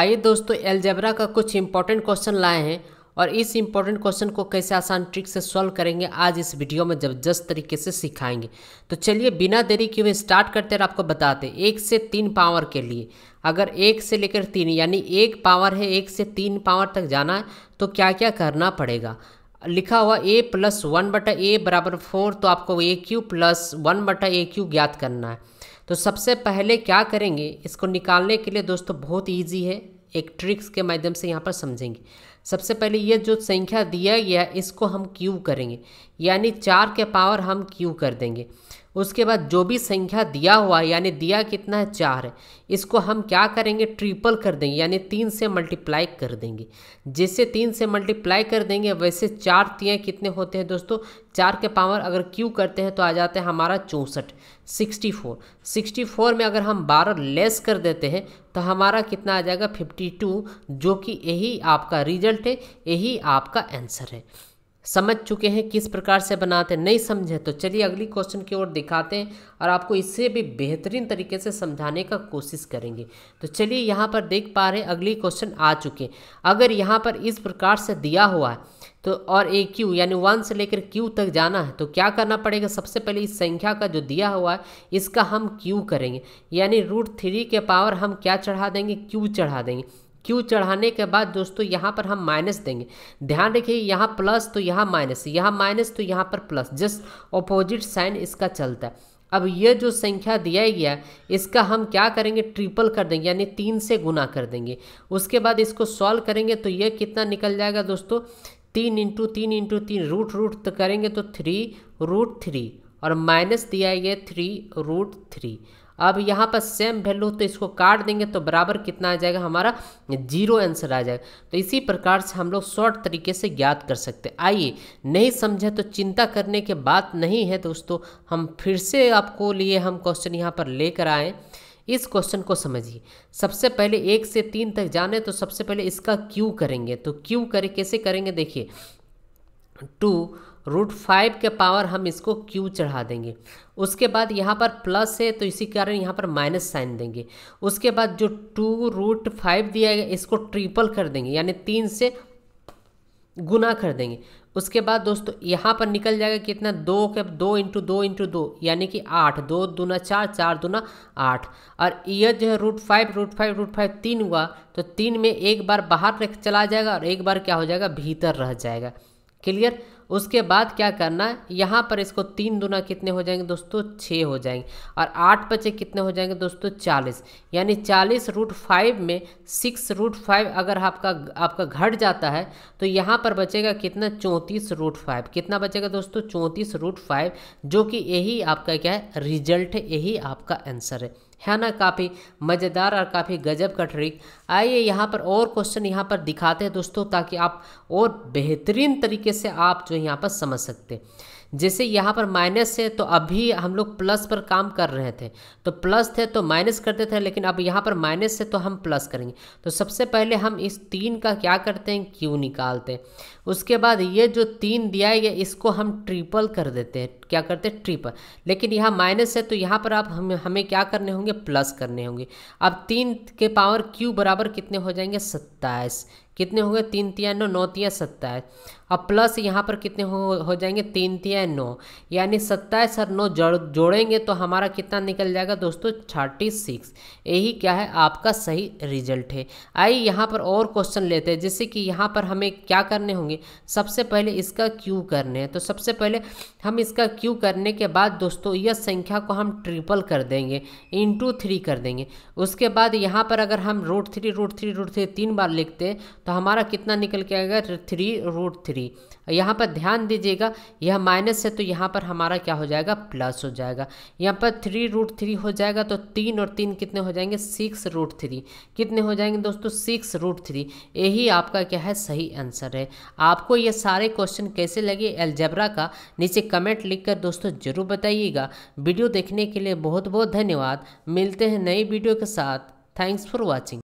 आइए दोस्तों एलजेब्रा का कुछ इंपॉर्टेंट क्वेश्चन लाए हैं और इस इंपॉर्टेंट क्वेश्चन को कैसे आसान ट्रिक से सॉल्व करेंगे आज इस वीडियो में जबरदस्त तरीके से सिखाएंगे तो चलिए बिना देरी के हुए स्टार्ट करते हैं आपको बताते हैं एक से तीन पावर के लिए अगर एक से लेकर तीन यानी एक पावर है एक से तीन पावर तक जाना है तो क्या क्या करना पड़ेगा लिखा हुआ ए प्लस वन बटा ए बराबर फोर तो आपको ए क्यू प्लस वन बटा ए क्यू ज्ञात करना है तो सबसे पहले क्या करेंगे इसको निकालने के लिए दोस्तों बहुत ईजी है एक ट्रिक्स के माध्यम से यहाँ पर समझेंगे सबसे पहले ये जो संख्या दिया गया इसको हम क्यू करेंगे यानी चार के पावर हम क्यू कर देंगे उसके बाद जो भी संख्या दिया हुआ है यानी दिया कितना है चार है इसको हम क्या करेंगे ट्रिपल कर देंगे यानी तीन से मल्टीप्लाई कर देंगे जैसे तीन से मल्टीप्लाई कर देंगे वैसे चार तियाँ कितने होते हैं दोस्तों चार के पावर अगर क्यू करते हैं तो आ जाता है हमारा चौंसठ सिक्सटी फोर सिक्सटी फोर में अगर हम बारह लेस कर देते हैं तो हमारा कितना आ जाएगा फिफ्टी टू जो कि यही आपका रिजल्ट है यही आपका आंसर है समझ चुके हैं किस प्रकार से बनाते हैं नहीं समझे तो चलिए अगली क्वेश्चन की ओर दिखाते हैं और आपको इससे भी बेहतरीन तरीके से समझाने का कोशिश करेंगे तो चलिए यहाँ पर देख पा रहे हैं अगली क्वेश्चन आ चुके अगर यहाँ पर इस प्रकार से दिया हुआ है तो और ए क्यू यानी वन से लेकर क्यू तक जाना है तो क्या करना पड़ेगा सबसे पहले इस संख्या का जो दिया हुआ है इसका हम क्यू करेंगे यानी रूट थ्री के पावर हम क्या चढ़ा देंगे क्यू चढ़ा देंगे क्यू चढ़ाने के बाद दोस्तों यहाँ पर हम माइनस देंगे ध्यान रखिए यहाँ प्लस तो यहाँ माइनस यहाँ माइनस तो यहाँ पर प्लस जस्ट ऑपोजिट साइन इसका चलता है अब ये जो संख्या दिया गया इसका हम क्या करेंगे ट्रिपल कर देंगे यानी तीन से गुना कर देंगे उसके बाद इसको सॉल्व करेंगे तो ये कितना निकल जाएगा दोस्तों तीन इंटू तीन इंटू तीन रूट रूट तो करेंगे तो थ्री रूट थ्री और माइनस दिया गया थ्री रूट थ्री अब यहाँ पर सेम वैल्यू तो इसको काट देंगे तो बराबर कितना आ जाएगा हमारा जीरो आंसर आ जाएगा तो इसी प्रकार से हम लोग शॉर्ट तरीके से ज्ञात कर सकते हैं आइए नहीं समझे तो चिंता करने के बात नहीं है दोस्तों हम फिर से आपको लिए हम क्वेश्चन यहाँ पर लेकर आए इस क्वेश्चन को समझिए सबसे पहले एक से तीन तक जाने तो सबसे पहले इसका क्यू करेंगे तो क्यू करें कैसे करेंगे देखिए टू रूट फाइव के पावर हम इसको क्यू चढ़ा देंगे उसके बाद यहाँ पर प्लस है तो इसी कारण यहाँ पर माइनस साइन देंगे उसके बाद जो टू रूट फाइव दिया गया इसको ट्रिपल कर देंगे यानी तीन से गुना कर देंगे उसके बाद दोस्तों यहाँ पर निकल जाएगा कितना दो के दो इंटू दो इंटू दो यानी कि आठ दो दूना चार चार दूना आठ और यह जो है root five root five root five तीन हुआ तो तीन में एक बार बाहर चला जाएगा और एक बार क्या हो जाएगा भीतर रह जाएगा क्लियर उसके बाद क्या करना है यहाँ पर इसको तीन दुना कितने हो जाएंगे दोस्तों छः हो जाएंगे और आठ बचे कितने हो जाएंगे दोस्तों चालीस यानी चालीस रूट फाइव में सिक्स रूट फाइव अगर आपका आपका घट जाता है तो यहाँ पर बचेगा कितना चौंतीस रूट फाइव कितना बचेगा दोस्तों चौंतीस रूट फाइव जो कि यही आपका क्या है रिजल्ट है यही आपका आंसर है है ना काफ़ी मज़ेदार और काफ़ी गजब का ट्रिक आइए यहाँ पर और क्वेश्चन यहाँ पर दिखाते हैं दोस्तों ताकि आप और बेहतरीन तरीके से आप जो यहाँ पर समझ सकते हैं जैसे यहाँ पर माइनस है तो अभी हम लोग प्लस पर काम कर रहे थे तो प्लस थे तो माइनस करते थे लेकिन अब यहाँ पर माइनस है तो हम प्लस करेंगे तो सबसे पहले हम इस तीन का क्या करते हैं क्यू निकालते हैं उसके बाद ये जो तीन दिया है इसको हम ट्रिपल कर देते हैं क्या करते हैं ट्रिपल लेकिन यहाँ माइनस है तो यहाँ पर आप हम हमें क्या करने होंगे प्लस करने होंगे अब तीन के पावर क्यू बराबर कितने हो जाएंगे सत्ताईस कितने होंगे तीन तिया नौ नौ तिया सत्ताईस अब प्लस यहाँ पर कितने हो हो जाएंगे तीन तिया नौ यानी सत्ताईस और नौ जोड़ेंगे तो हमारा कितना निकल जाएगा दोस्तों थर्टी सिक्स यही क्या है आपका सही रिजल्ट है आइए यहाँ पर और क्वेश्चन लेते हैं जैसे कि यहाँ पर हमें क्या करने होंगे सबसे पहले इसका क्यू करने हैं तो सबसे पहले हम इसका क्यू करने के बाद दोस्तों यह संख्या को हम ट्रिपल कर देंगे इंटू थ्री कर देंगे उसके बाद यहाँ पर अगर हम root three root three root three तीन बार लिखते हैं तो हमारा कितना निकल के आएगा थ्री रूट थ्री यहाँ पर ध्यान दीजिएगा यह माइनस है तो यहाँ पर हमारा क्या हो जाएगा प्लस हो जाएगा यहाँ पर थ्री रूट थ्री हो जाएगा तो तीन और तीन कितने हो जाएंगे सिक्स रूट थ्री कितने हो जाएंगे दोस्तों सिक्स रूट थ्री यही आपका क्या है सही आंसर है आपको ये सारे क्वेश्चन कैसे लगे एलजेब्रा का नीचे कमेंट कर दोस्तों ज़रूर बताइएगा वीडियो देखने के लिए बहुत बहुत धन्यवाद मिलते हैं नई वीडियो के साथ थैंक्स फॉर वॉचिंग